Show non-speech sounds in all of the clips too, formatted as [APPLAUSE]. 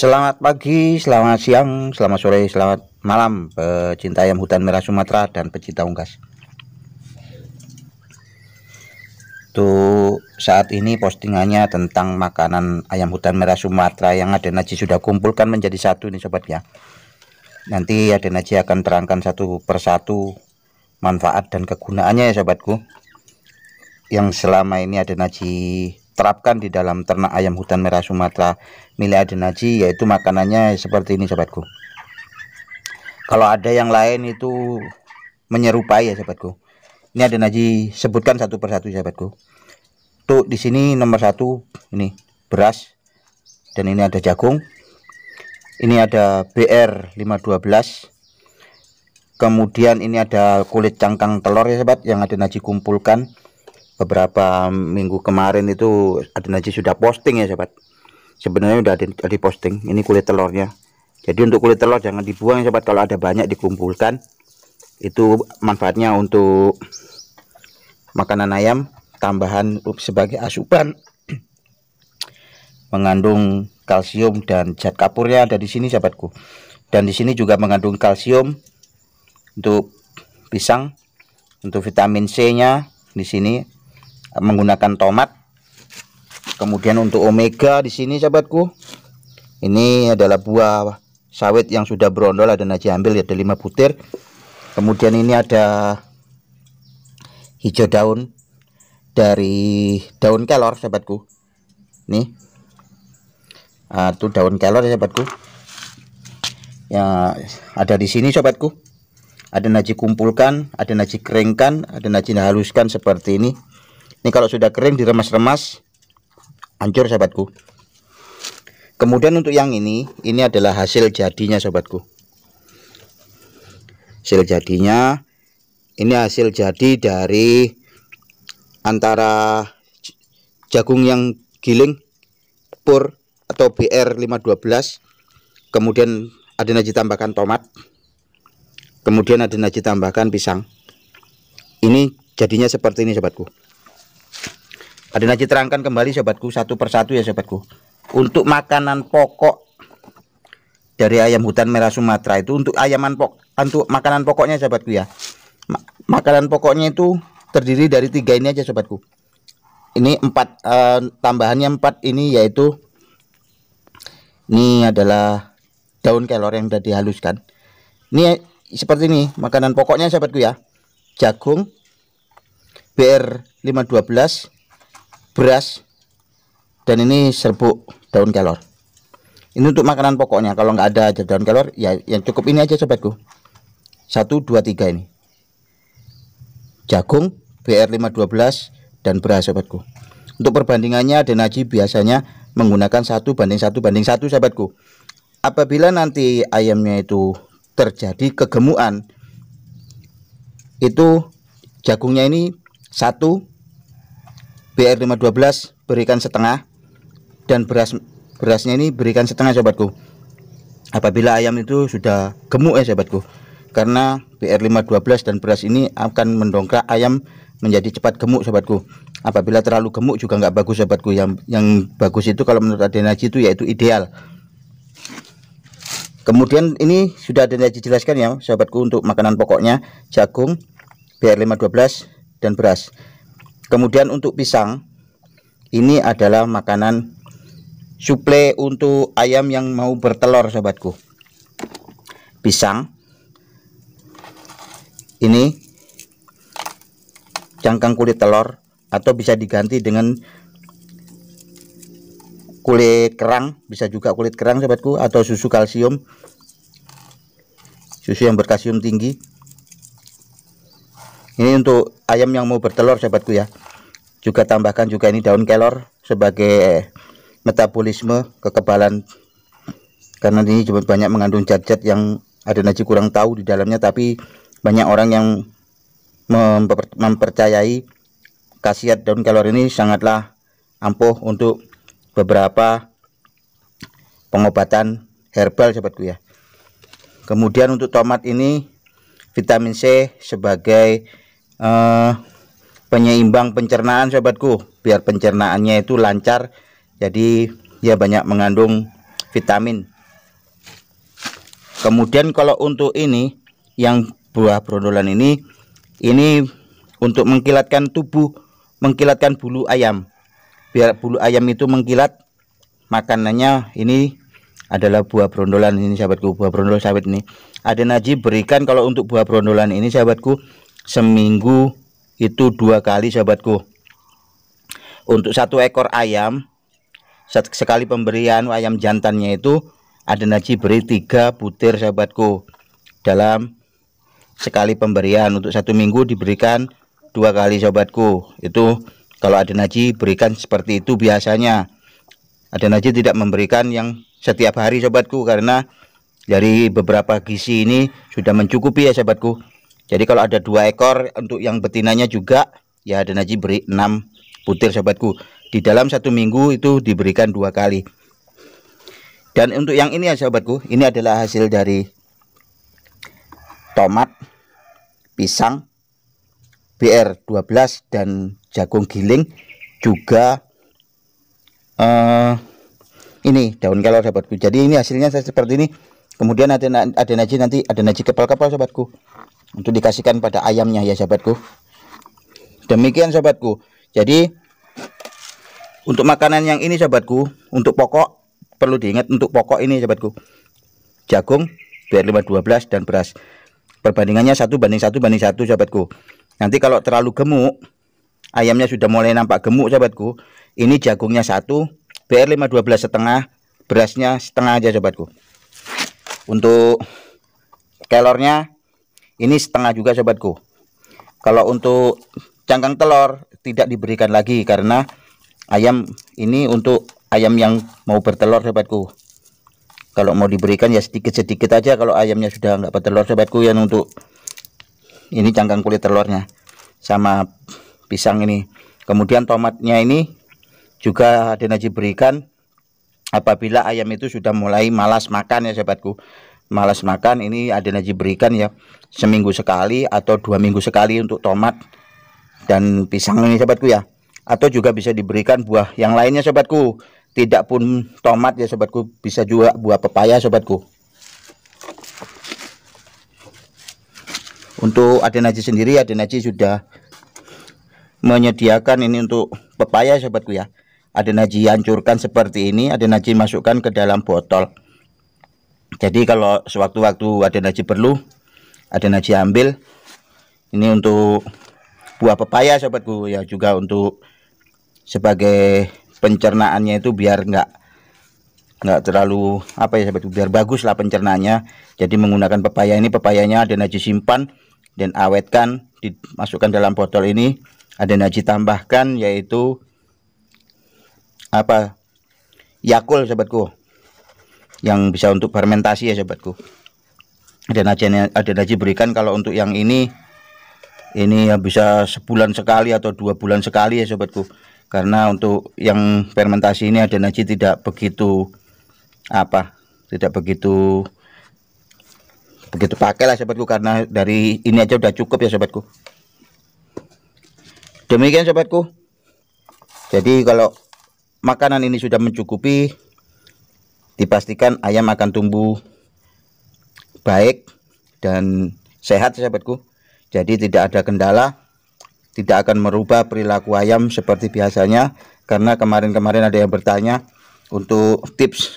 Selamat pagi, selamat siang, selamat sore, selamat malam pecinta ayam hutan merah Sumatera dan pecinta unggas. Tuh saat ini postingannya tentang makanan ayam hutan merah Sumatera yang ada Naji sudah kumpulkan menjadi satu nih sobat ya. Nanti ada Naji akan terangkan satu persatu manfaat dan kegunaannya ya sobatku. Yang selama ini ada Naji terapkan di dalam ternak ayam hutan merah Sumatera milik Adenaji yaitu makanannya seperti ini sobatku kalau ada yang lain itu menyerupai ya sobatku ini Adenaji sebutkan satu persatu sahabatku. tuh di sini nomor satu ini beras dan ini ada jagung ini ada BR 512 kemudian ini ada kulit cangkang telur ya sahabat yang ada Naji kumpulkan beberapa minggu kemarin itu ada Aji sudah posting ya sahabat sebenarnya udah ada di posting ini kulit telurnya jadi untuk kulit telur jangan dibuang ya sahabat kalau ada banyak dikumpulkan itu manfaatnya untuk makanan ayam tambahan sebagai asupan [CLEARS THROAT] mengandung kalsium dan zat kapurnya ada di sini sahabatku dan di sini juga mengandung kalsium untuk pisang untuk vitamin C nya di sini menggunakan tomat kemudian untuk omega di sini sahabatku ini adalah buah sawit yang sudah berondol ada naji ambil ya ada 5 butir kemudian ini ada hijau daun dari daun kelor sahabatku nih uh, itu daun kelor ya sahabatku ya ada di sini sahabatku, ada naji kumpulkan ada naji keringkan ada naji haluskan seperti ini ini kalau sudah kering diremas-remas hancur sahabatku kemudian untuk yang ini ini adalah hasil jadinya sahabatku hasil jadinya ini hasil jadi dari antara jagung yang giling pur atau BR512 kemudian ada nasi tambahkan tomat kemudian ada nasi tambahkan pisang ini jadinya seperti ini sobatku Adina terangkan kembali sobatku satu persatu ya sobatku. Untuk makanan pokok dari ayam hutan merah Sumatera itu untuk ayaman pok untuk makanan pokoknya sobatku ya. Makanan pokoknya itu terdiri dari tiga ini aja sobatku. Ini empat eh, tambahannya empat ini yaitu ini adalah daun kelor yang sudah dihaluskan. Ini seperti ini makanan pokoknya sobatku ya. Jagung BR 512 beras dan ini serbuk daun kelor ini untuk makanan pokoknya kalau nggak ada aja daun kelor ya yang cukup ini aja sobatku satu dua tiga ini jagung BR512 dan beras sobatku untuk perbandingannya denaji biasanya menggunakan satu banding satu banding satu sobatku. apabila nanti ayamnya itu terjadi kegemuan itu jagungnya ini satu BR512 berikan setengah dan beras berasnya ini berikan setengah sobatku apabila ayam itu sudah gemuk ya sobatku, karena BR512 dan beras ini akan mendongkrak ayam menjadi cepat gemuk sobatku. apabila terlalu gemuk juga nggak bagus sobatku. yang yang bagus itu kalau menurut adenaji itu yaitu ideal kemudian ini sudah ada yang jelaskan ya sobatku untuk makanan pokoknya jagung BR512 dan beras kemudian untuk pisang ini adalah makanan suplai untuk ayam yang mau bertelur sahabatku. pisang ini cangkang kulit telur atau bisa diganti dengan kulit kerang bisa juga kulit kerang sahabatku atau susu kalsium susu yang berkalsium tinggi ini untuk ayam yang mau bertelur sahabatku ya juga tambahkan juga ini daun kelor sebagai metabolisme kekebalan karena ini juga banyak mengandung zat-zat yang ada Naji kurang tahu di dalamnya tapi banyak orang yang memper mempercayai khasiat daun kelor ini sangatlah ampuh untuk beberapa pengobatan herbal sahabatku ya kemudian untuk tomat ini vitamin C sebagai uh, penyeimbang pencernaan sobatku biar pencernaannya itu lancar jadi ya banyak mengandung vitamin kemudian kalau untuk ini yang buah brondolan ini ini untuk mengkilatkan tubuh mengkilatkan bulu ayam biar bulu ayam itu mengkilat makanannya ini adalah buah brondolan ini sahabatku buah brondol sawit ini ada najib berikan kalau untuk buah brondolan ini sahabatku seminggu itu dua kali sahabatku untuk satu ekor ayam sekali pemberian ayam jantannya itu ada Naji beri tiga butir sahabatku dalam sekali pemberian untuk satu minggu diberikan dua kali sahabatku itu kalau ada Naji berikan seperti itu biasanya ada Naji tidak memberikan yang setiap hari sahabatku karena dari beberapa gizi ini sudah mencukupi ya sahabatku jadi kalau ada dua ekor untuk yang betinanya juga ya ada Naji beri 6 butir sobatku. Di dalam satu minggu itu diberikan dua kali. Dan untuk yang ini ya sobatku, ini adalah hasil dari tomat, pisang, BR12 dan jagung giling juga uh, ini daun kelor sobatku. Jadi ini hasilnya seperti ini. Kemudian ada ada nanti ada naji kepal-kepal sobatku untuk dikasihkan pada ayamnya ya sahabatku demikian sahabatku jadi untuk makanan yang ini sahabatku untuk pokok perlu diingat untuk pokok ini sahabatku jagung biar 512 dan beras perbandingannya satu banding satu banding satu sahabatku nanti kalau terlalu gemuk ayamnya sudah mulai nampak gemuk sahabatku ini jagungnya satu BR512 setengah berasnya setengah aja sahabatku untuk kelornya ini setengah juga sobatku kalau untuk cangkang telur tidak diberikan lagi karena ayam ini untuk ayam yang mau bertelur sobatku kalau mau diberikan ya sedikit-sedikit aja kalau ayamnya sudah nggak bertelur sobatku yang untuk ini cangkang kulit telurnya sama pisang ini kemudian tomatnya ini juga ada Denaji berikan apabila ayam itu sudah mulai malas makan ya sobatku malas makan ini ada Najib berikan ya seminggu sekali atau dua minggu sekali untuk tomat dan pisang ini sobatku ya atau juga bisa diberikan buah yang lainnya sobatku tidak pun tomat ya sobatku bisa juga buah pepaya sobatku untuk ada sendiri ada sudah menyediakan ini untuk pepaya sobatku ya Aden hancurkan seperti ini ada masukkan ke dalam botol jadi kalau sewaktu-waktu ada naji perlu ada naji ambil ini untuk buah pepaya sobatku ya juga untuk sebagai pencernaannya itu biar enggak nggak terlalu apa ya sobatku biar bagus lah pencernaannya jadi menggunakan pepaya ini pepayanya ada naji simpan dan awetkan dimasukkan dalam botol ini ada naji tambahkan yaitu apa yakul sobatku yang bisa untuk fermentasi ya sobatku dan aja ada aja berikan kalau untuk yang ini ini ya bisa sebulan sekali atau dua bulan sekali ya sobatku karena untuk yang fermentasi ini ada naji tidak begitu apa tidak begitu begitu pakailah sobatku karena dari ini aja udah cukup ya sobatku demikian sobatku jadi kalau makanan ini sudah mencukupi dipastikan ayam akan tumbuh baik dan sehat sahabatku jadi tidak ada kendala tidak akan merubah perilaku ayam seperti biasanya karena kemarin-kemarin ada yang bertanya untuk tips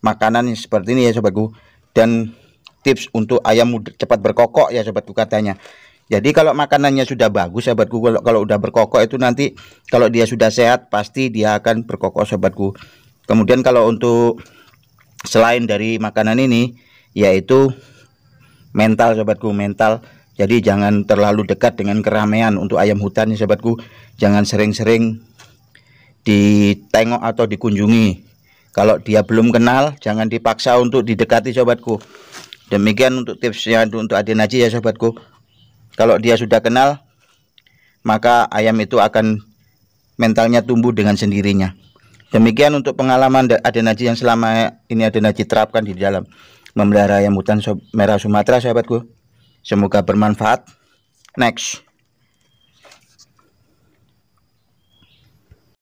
makanan seperti ini ya sobatku dan tips untuk ayam cepat berkokok ya sobatku katanya jadi kalau makanannya sudah bagus sahabatku kalau kalau udah berkokok itu nanti kalau dia sudah sehat pasti dia akan berkokok sahabatku kemudian kalau untuk selain dari makanan ini yaitu mental sobatku mental jadi jangan terlalu dekat dengan keramaian untuk ayam hutan ya sobatku jangan sering-sering ditengok atau dikunjungi kalau dia belum kenal jangan dipaksa untuk didekati sobatku demikian untuk tipsnya untuk adik Naji ya sobatku kalau dia sudah kenal maka ayam itu akan mentalnya tumbuh dengan sendirinya Demikian untuk pengalaman Haji yang selama ini Haji terapkan di dalam memelihara ayam hutan merah Sumatera sahabatku. Semoga bermanfaat. Next.